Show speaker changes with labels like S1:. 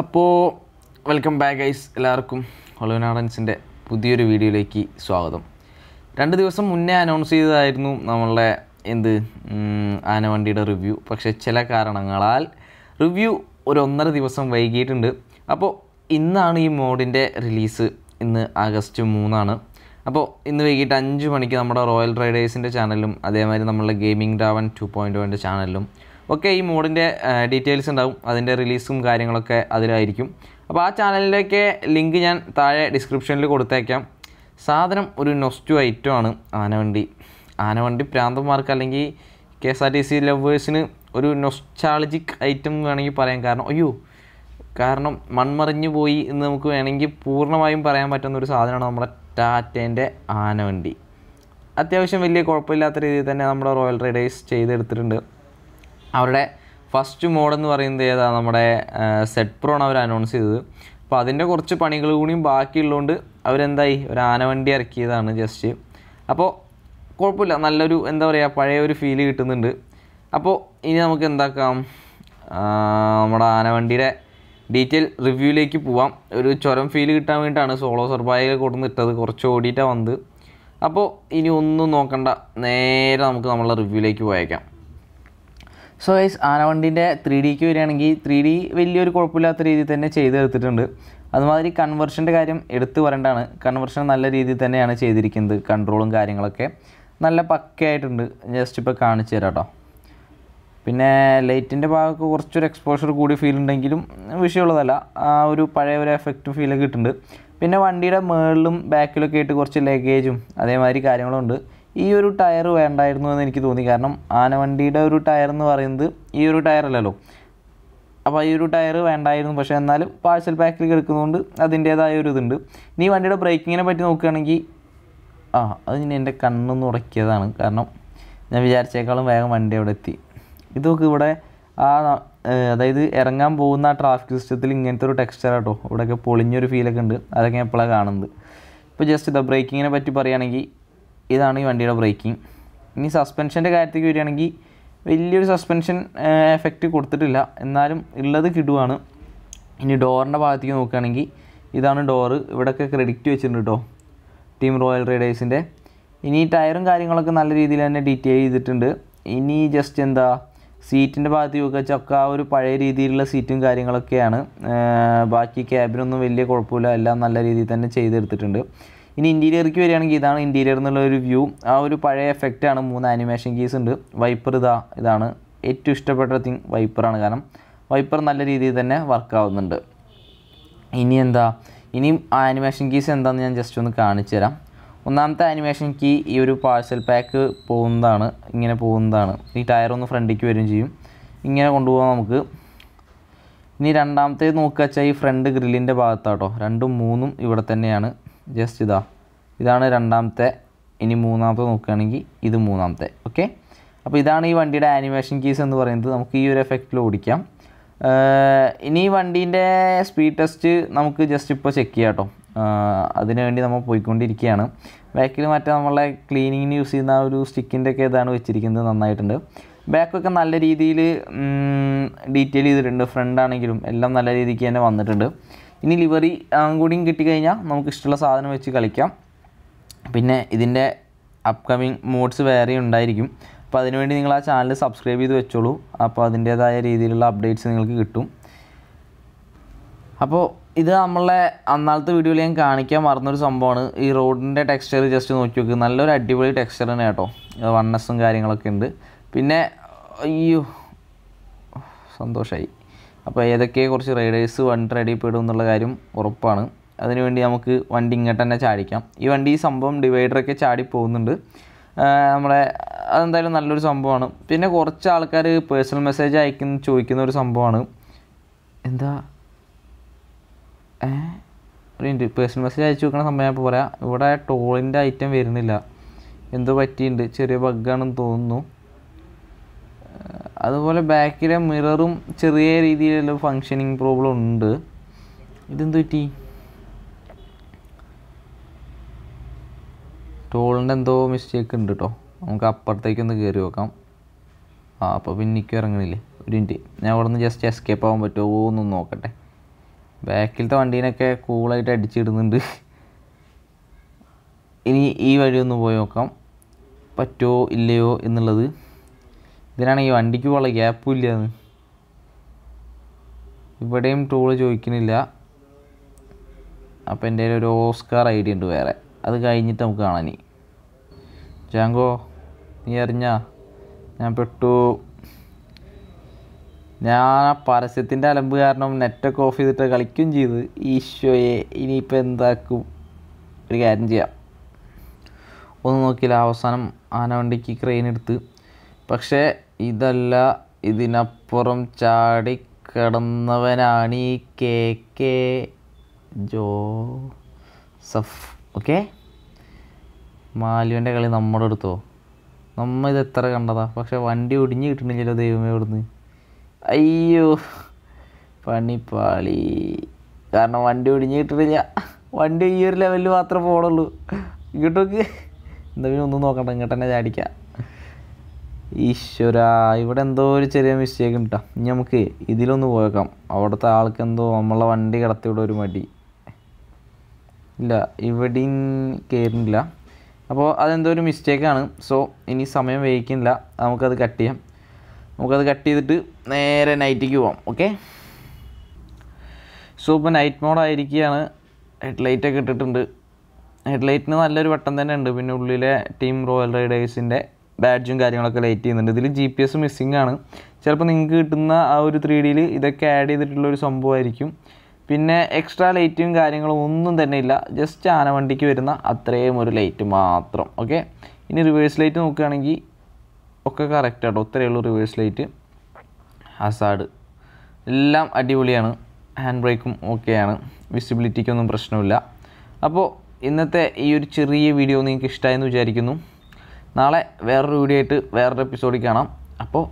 S1: അപ്പോൾ welcome back ice എല്ലാവർക്കും നാടൻസിൻ്റെ പുതിയൊരു വീഡിയോയിലേക്ക് സ്വാഗതം രണ്ട് ദിവസം മുന്നേ അനൗൺസ് ചെയ്തതായിരുന്നു നമ്മളുടെ എന്ത് ആനവണ്ടിയുടെ റിവ്യൂ പക്ഷേ ചില കാരണങ്ങളാൽ റിവ്യൂ ഒരു ഒന്നര ദിവസം വൈകിയിട്ടുണ്ട് അപ്പോൾ ഇന്നാണ് ഈ മോഡിൻ്റെ റിലീസ് ഇന്ന് ആഗസ്റ്റ് മൂന്നാണ് അപ്പോൾ ഇന്ന് വൈകിട്ട് അഞ്ച് മണിക്ക് നമ്മുടെ റോയൽ റൈഡേഴ്സിൻ്റെ ചാനലിലും അതേമാതിരി നമ്മളുടെ ഗെയിമിംഗ് ഡാവൻ ടു പോയിൻറ്റ് വൺൻ്റെ ചാനലിലും ഒക്കെ ഈ മോഡിൻ്റെ ഡീറ്റെയിൽസ് ഉണ്ടാവും അതിൻ്റെ റിലീസും കാര്യങ്ങളൊക്കെ അതിലായിരിക്കും അപ്പോൾ ആ ചാനലിലേക്ക് ലിങ്ക് ഞാൻ താഴെ ഡിസ്ക്രിപ്ഷനിൽ കൊടുത്തേക്കാം സാധനം ഒരു നൊസ്റ്റു ആണ് ആനവണ്ടി ആനവണ്ടി പ്രാന്തന്മാർക്ക് അല്ലെങ്കിൽ K S R T C ലവേഴ്സിന് ഒരു നൊസ്റ്റാളജിക് ഐറ്റം വേണമെങ്കിൽ പറയാം കാരണം അയ്യോ കാരണം മൺമറിഞ്ഞു പോയി എന്ന് നമുക്ക് വേണമെങ്കിൽ പൂർണ്ണമായും പറയാൻ പറ്റുന്ന ഒരു സാധനമാണ് നമ്മുടെ ടാറ്റേൻ്റെ ആനവണ്ടി അത്യാവശ്യം വലിയ കുഴപ്പമില്ലാത്ത രീതിയിൽ തന്നെ നമ്മുടെ റോയൽ റൈഡേഴ്സ് ചെയ്തെടുത്തിട്ടുണ്ട് അവരുടെ ഫസ്റ്റ് മോഡെന്ന് പറയുന്നത് ഏതാ നമ്മുടെ സെറ്റ് പ്രോ ആണ് അവർ അനൗൺസ് ചെയ്തത് അപ്പോൾ അതിൻ്റെ കുറച്ച് പണികൾ കൂടിയും ബാക്കിയുള്ളതുകൊണ്ട് അവരെന്തായി ഒരു ആനവണ്ടി ഇറക്കിയതാണ് ജസ്റ്റ് അപ്പോൾ കുഴപ്പമില്ല നല്ലൊരു എന്താ പറയുക പഴയ ഒരു ഫീല് കിട്ടുന്നുണ്ട് അപ്പോൾ ഇനി നമുക്ക് എന്താക്കാം നമ്മുടെ ആനവണ്ടിയുടെ ഡീറ്റെയിൽ റിവ്യൂവിലേക്ക് പോവാം ഒരു ചുരം ഫീൽ കിട്ടാൻ വേണ്ടിയിട്ടാണ് സോളോ സർബായിലെ ഇട്ടത് കുറച്ച് ഓടിയിട്ടാണ് വന്ന് അപ്പോൾ ഇനി ഒന്നും നോക്കണ്ട നേരെ നമുക്ക് നമ്മളെ റിവ്യൂയിലേക്ക് പോയേക്കാം സോ ഐസ് ആനവണ്ടിൻ്റെ ത്രീ ഡിക്ക് വരികയാണെങ്കിൽ ത്രീ ഡി വലിയൊരു കുഴപ്പമില്ലാത്ത രീതിയിൽ തന്നെ ചെയ്തെടുത്തിട്ടുണ്ട് അതുമാതിരി കൺവെർഷൻ്റെ കാര്യം എടുത്തു വരേണ്ടതാണ് കൺവെർഷൻ നല്ല രീതിയിൽ തന്നെയാണ് ചെയ്തിരിക്കുന്നത് കൺട്രോളും കാര്യങ്ങളൊക്കെ നല്ല പക്കയായിട്ടുണ്ട് ജസ്റ്റ് ഇപ്പോൾ കാണിച്ചു തരാം കേട്ടോ പിന്നെ ലൈറ്റിൻ്റെ ഭാഗമൊക്കെ കുറച്ചൊരു എക്സ്പോഷർ കൂടി ഫീൽ ഉണ്ടെങ്കിലും വിഷയമുള്ളതല്ല ആ ഒരു പഴയ ഒരു എഫക്റ്റ് ഫീലൊക്കെ കിട്ടുന്നുണ്ട് പിന്നെ വണ്ടിയുടെ മേളിലും ബാക്കിലൊക്കെ ആയിട്ട് കുറച്ച് ലഗേജും അതേമാതിരി കാര്യങ്ങളും ഉണ്ട് ഈ ഒരു ടയർ വേണ്ടായിരുന്നു എന്ന് എനിക്ക് തോന്നി കാരണം ആന വണ്ടിയുടെ ഒരു ടയർ എന്ന് പറയുന്നത് ഈ ഒരു ടയറല്ലല്ലോ അപ്പോൾ ഈ ഒരു ടയർ വേണ്ടായിരുന്നു പക്ഷേ എന്നാലും പാഴ്സൽ പാക്കിൽ കിടക്കുന്നതുകൊണ്ട് അതിൻ്റേതായ ഒരു ഇതുണ്ട് ഇനി വണ്ടിയുടെ ബ്രേക്കിങ്ങിനെ പറ്റി നോക്കുകയാണെങ്കിൽ ആ അത് ഇനി എൻ്റെ കണ്ണൊന്ന് ഉടക്കിയതാണ് കാരണം ഞാൻ വിചാരിച്ചേക്കാളും വേഗം വണ്ടി അവിടെ എത്തി ഇത് ഇവിടെ ആ അതായത് ഇറങ്ങാൻ പോകുന്ന ആ ട്രാഫിക് സിസ്റ്റത്തിൽ ഇങ്ങനത്തെ ഒരു ടെക്സ്ചർ കേട്ടോ ഇവിടെയൊക്കെ പൊളിഞ്ഞൊരു ഫീലൊക്കെ ഉണ്ട് അതൊക്കെ ഞാൻ എപ്പോഴാണ് കാണുന്നത് ഇപ്പോൾ ജസ്റ്റ് ഇതാ ബ്രേക്കിങ്ങിനെ പറ്റി പറയുകയാണെങ്കിൽ ഇതാണ് ഈ വണ്ടിയുടെ ബ്രേക്കിംഗ് ഇനി സസ്പെൻഷൻ്റെ കാര്യത്തേക്ക് വരികയാണെങ്കിൽ വലിയൊരു സസ്പെൻഷൻ എഫക്റ്റ് കൊടുത്തിട്ടില്ല എന്നാലും ഉള്ളത് കിടുവാണ് ഇനി ഡോറിൻ്റെ ഭാഗത്തേക്ക് നോക്കുകയാണെങ്കിൽ ഇതാണ് ഡോറ് ഇവിടെയൊക്കെ ക്രെഡിറ്റ് വെച്ചിട്ടുണ്ട് കേട്ടോ ടീം റോയൽ റൈഡേഴ്സിൻ്റെ ഇനി ടയറും കാര്യങ്ങളൊക്കെ നല്ല രീതിയിൽ തന്നെ ഡീറ്റെയിൽ ചെയ്തിട്ടുണ്ട് ഇനി ജസ്റ്റ് എന്താ സീറ്റിൻ്റെ ഭാഗത്ത് ചോദിക്കുക ഒക്കെ ആ ഒരു പഴയ രീതിയിലുള്ള സീറ്റും കാര്യങ്ങളൊക്കെയാണ് ബാക്കി ക്യാബിനൊന്നും വലിയ കുഴപ്പമില്ല എല്ലാം നല്ല രീതിയിൽ തന്നെ ചെയ്തെടുത്തിട്ടുണ്ട് ഇനി ഇൻറ്റീരിയർക്ക് വരികയാണെങ്കിൽ ഇതാണ് ഇൻറ്റീരിയർ എന്നുള്ള ഒരു വ്യൂ ആ ഒരു പഴയ എഫക്റ്റാണ് മൂന്ന് ആനിമേഷൻ കീസ് ഉണ്ട് വൈപ്പർ ഇതാ ഇതാണ് ഏറ്റവും ഇഷ്ടപ്പെട്ട തിങ് വൈപ്പറാണ് കാരണം വൈപ്പർ നല്ല രീതിയിൽ തന്നെ വർക്ക് ആവുന്നുണ്ട് ഇനി എന്താ ഇനിയും ആനിമേഷൻ കീസ് എന്താണെന്ന് ഞാൻ ജസ്റ്റ് ഒന്ന് കാണിച്ചു തരാം ഒന്നാമത്തെ ആനിമേഷൻ എനിക്ക് ഈ ഒരു പാഴ്സൽ പാക്ക് പോകുന്നതാണ് ഇങ്ങനെ പോകുന്നതാണ് ഈ ടയർ ഒന്ന് ഫ്രണ്ടിലേക്ക് വരും ചെയ്യും ഇങ്ങനെ കൊണ്ടുപോകാം നമുക്ക് ഇനി രണ്ടാമത്തേത് നോക്കുക വെച്ചാൽ ഈ ഫ്രണ്ട് ഗ്രില്ലിൻ്റെ ഭാഗത്താട്ടോ രണ്ടും മൂന്നും ഇവിടെ തന്നെയാണ് ജസ്റ്റ് ഇതാ ഇതാണ് രണ്ടാമത്തെ ഇനി മൂന്നാമത്തെ നോക്കുകയാണെങ്കിൽ ഇത് മൂന്നാമത്തെ ഓക്കെ അപ്പോൾ ഇതാണ് ഈ വണ്ടിയുടെ ആനിമേഷൻ കീസ് എന്ന് പറയുന്നത് നമുക്ക് ഈ ഒരു എഫക്റ്റിൽ ഓടിക്കാം ഇനി വണ്ടീൻ്റെ സ്പീഡ് ടെസ്റ്റ് നമുക്ക് ജസ്റ്റ് ഇപ്പോൾ ചെക്ക് ചെയ്യാം കേട്ടോ അതിനുവേണ്ടി നമ്മൾ പോയിക്കൊണ്ടിരിക്കുകയാണ് ബാക്കിൽ മറ്റേ നമ്മളെ ക്ലീനിങ്ങിന് യൂസ് ചെയ്യുന്ന ആ ഒരു സ്റ്റിക്കിൻ്റെ ഒക്കെ ഇതാണ് വെച്ചിരിക്കുന്നത് നന്നായിട്ടുണ്ട് ബാക്കൊക്കെ നല്ല രീതിയിൽ ഡീറ്റെയിൽ ചെയ്തിട്ടുണ്ട് ഫ്രണ്ട് ആണെങ്കിലും എല്ലാം നല്ല രീതിക്ക് തന്നെ വന്നിട്ടുണ്ട് ഇനി ലിവറി കൂടിയും കിട്ടിക്കഴിഞ്ഞാൽ നമുക്ക് ഇഷ്ടമുള്ള സാധനം വെച്ച് കളിക്കാം പിന്നെ ഇതിൻ്റെ അപ്കമിങ് മോഡ്സ് വേറെ ഉണ്ടായിരിക്കും അപ്പോൾ അതിനുവേണ്ടി നിങ്ങൾ ആ ചാനൽ സബ്സ്ക്രൈബ് ചെയ്ത് വെച്ചോളൂ അപ്പോൾ അതിൻ്റേതായ രീതിയിലുള്ള അപ്ഡേറ്റ്സ് നിങ്ങൾക്ക് കിട്ടും അപ്പോൾ ഇത് നമ്മളെ അന്നാളത്തെ വീഡിയോയിൽ ഞാൻ കാണിക്കാൻ മറന്നൊരു സംഭവമാണ് ഈ റോഡിൻ്റെ ടെക്സ്ചർ ജസ്റ്റ് നോക്കി നോക്ക് നല്ലൊരു അടിപൊളി ടെക്സ്ചർ തന്നെ കേട്ടോ വണ്ണസും കാര്യങ്ങളൊക്കെ ഉണ്ട് പിന്നെ അയ്യോ സന്തോഷമായി അപ്പോൾ ഏതൊക്കെ കുറച്ച് റൈഡേഴ്സ് വണ്ടി റെഡി പെടും എന്നുള്ള കാര്യം ഉറപ്പാണ് അതിനുവേണ്ടി നമുക്ക് വണ്ടി ഇങ്ങോട്ട് തന്നെ ചാടിക്കാം ഈ വണ്ടി ഈ സംഭവം ഡിവൈഡറൊക്കെ ചാടി പോകുന്നുണ്ട് നമ്മളെ അതെന്തായാലും നല്ലൊരു സംഭവമാണ് പിന്നെ കുറച്ച് ആൾക്കാർ പേഴ്സണൽ മെസ്സേജ് അയക്കുന്ന ചോദിക്കുന്ന ഒരു സംഭവമാണ് എന്താ ഒരു ഇൻഡ് പേഴ്സണൽ മെസ്സേജ് അയച്ചു നോക്കണ സമയം ഇപ്പോൾ പറയാം ഇവിടെ ടോളിൻ്റെ ഐറ്റം വരുന്നില്ല എന്തോ പറ്റിയിട്ടുണ്ട് ചെറിയ ബഗ്ഗാണെന്ന് തോന്നുന്നു അതുപോലെ ബാക്കിലെ മിററും ചെറിയ രീതിയിലുള്ള ഫങ്ഷനിങ് പ്രോബ്ലം ഉണ്ട് ഇതെന്ത് പറ്റി ടോളിൻ്റെ എന്തോ മിസ്റ്റേക്ക് ഉണ്ട് കേട്ടോ നമുക്ക് അപ്പുറത്തേക്കൊന്ന് കയറി നോക്കാം ആ അപ്പോൾ പിന്നെ ഇറങ്ങണില്ലേ ഒരു മിനിറ്റ് ഞാൻ അവിടെ നിന്ന് ജസ്റ്റ് എസ്കേപ്പ് ആവാൻ പറ്റുമോ ഒന്ന് നോക്കട്ടെ ബാക്കിലത്തെ വണ്ടീനൊക്കെ കൂളായിട്ട് അടിച്ചിടുന്നുണ്ട് ഇനി ഈ വഴി ഒന്ന് പോയി നോക്കാം പറ്റുമോ ഇല്ലയോ എന്നുള്ളത് ഇതിനാണെങ്കിൽ വണ്ടിക്ക് പോകാനുള്ള ഗ്യാപ്പും ഇല്ലയെന്ന് ഇവിടെയും ടൂള് ചോദിക്കുന്നില്ല അപ്പം എൻ്റെ ഒരു ഓസ്കാർ ഐ ഡി ഉണ്ട് വേറെ അത് കഴിഞ്ഞിട്ട് നമുക്ക് കാണാനി ജാങ്കോ നീ അറിഞ്ഞാ ഞാൻ പെട്ടു ഞാൻ ആ പരസ്യത്തിൻ്റെ അലമ്പ് കാരണം നെറ്റൊക്കെ ഓഫ് ചെയ്തിട്ട് കളിക്കുകയും ചെയ്ത് ഈശോയെ ഇനിയിപ്പോൾ എന്താക്കും ഒരു കാര്യം ചെയ്യാം ഒന്ന് നോക്കിയില്ല അവസാനം ആനവണ്ടിക്ക് ക്രെയിൻ എടുത്ത് പക്ഷേ ഇതല്ല ഇതിനപ്പുറം ചാടി കിടന്നവനാണ് ഈ കെ കെ സഫ് ഓക്കെ മാലുവിൻ്റെ കളി നമ്മുടെ അടുത്തോ നമ്മ ഇത് എത്ര കണ്ടതാ പക്ഷെ വണ്ടി ഒടിഞ്ഞ് കിട്ടണില്ലല്ലോ ദൈവമേ ഇവിടുന്ന് അയ്യോ പണിപ്പാളി കാരണം വണ്ടി ഒടിഞ്ഞിട്ടില്ല വണ്ടി ഈ ഒരു ലെവലിൽ മാത്രമേ പോകണുള്ളൂ ഇങ്ങോട്ടേക്ക് എന്താ പിന്നെ ഒന്നും നോക്കണ്ട ഇങ്ങോട്ട് തന്നെ ചാടിക്കാം ഈശ്വര ഇവിടെ എന്തോ ഒരു ചെറിയ മിസ്റ്റേക്ക് കിട്ടാം ഇനി നമുക്ക് ഇതിലൊന്ന് പോയേക്കാം അവിടുത്തെ ആൾക്ക് എന്തോ നമ്മളെ വണ്ടി കടത്തിവിടെ ഒരു മടി ഇല്ല ഇവിടെയും കയറുന്നില്ല അപ്പോൾ അതെന്തോ ഒരു മിസ്റ്റേക്കാണ് സോ ഇനി സമയം വൈകിക്കില്ല നമുക്കത് കട്ട് ചെയ്യാം നമുക്കത് കട്ട് ചെയ്തിട്ട് നേരെ നൈറ്റിക്ക് പോവാം ഓക്കെ സോ ഇപ്പോൾ നൈറ്റ് മോഡായിരിക്കുകയാണ് ഹെഡ് ഒക്കെ ഇട്ടിട്ടുണ്ട് ഹെഡ് ലൈറ്റിന് നല്ലൊരു വട്ടം തന്നെ ഉണ്ട് പിന്നെ ഉള്ളിലെ ടീം റോയൽ റൈഡേഴ്സിൻ്റെ ബാഡ്ജും കാര്യങ്ങളൊക്കെ ലൈറ്റ് ചെയ്യുന്നുണ്ട് ഇതിൽ ജി പി എസ് മിസ്സിംഗ് ആണ് ചിലപ്പോൾ നിങ്ങൾക്ക് കിട്ടുന്ന ആ ഒരു ത്രീ ഡിയിൽ ഇതൊക്കെ ആഡ് ചെയ്തിട്ടുള്ള ഒരു സംഭവമായിരിക്കും പിന്നെ എക്സ്ട്രാ ലൈറ്റും കാര്യങ്ങളും ഒന്നും തന്നെ ഇല്ല ജസ്റ്റ് ആനവണ്ടിക്ക് വരുന്ന അത്രയും ഒരു ലൈറ്റ് മാത്രം ഓക്കെ ഇനി റിവേഴ്സ് ലൈറ്റ് നോക്കുകയാണെങ്കിൽ ഒക്കെ കറക്റ്റ് ആട്ടോ ഒത്തിരി ഉള്ളൂ റിവേഴ്സ് ലൈറ്റ് ഹസാഡ് എല്ലാം അടിപൊളിയാണ് ഹാൻഡ് ബ്രേക്കും ഓക്കെയാണ് വിസിബിലിറ്റിക്കൊന്നും പ്രശ്നമില്ല അപ്പോൾ ഇന്നത്തെ ഈ ഒരു ചെറിയ വീഡിയോ നിങ്ങൾക്ക് ഇഷ്ടമായെന്ന് വിചാരിക്കുന്നു നാളെ വേറൊരു വീഡിയോ ആയിട്ട് വേറൊരു എപ്പിസോഡിൽ കാണാം അപ്പോൾ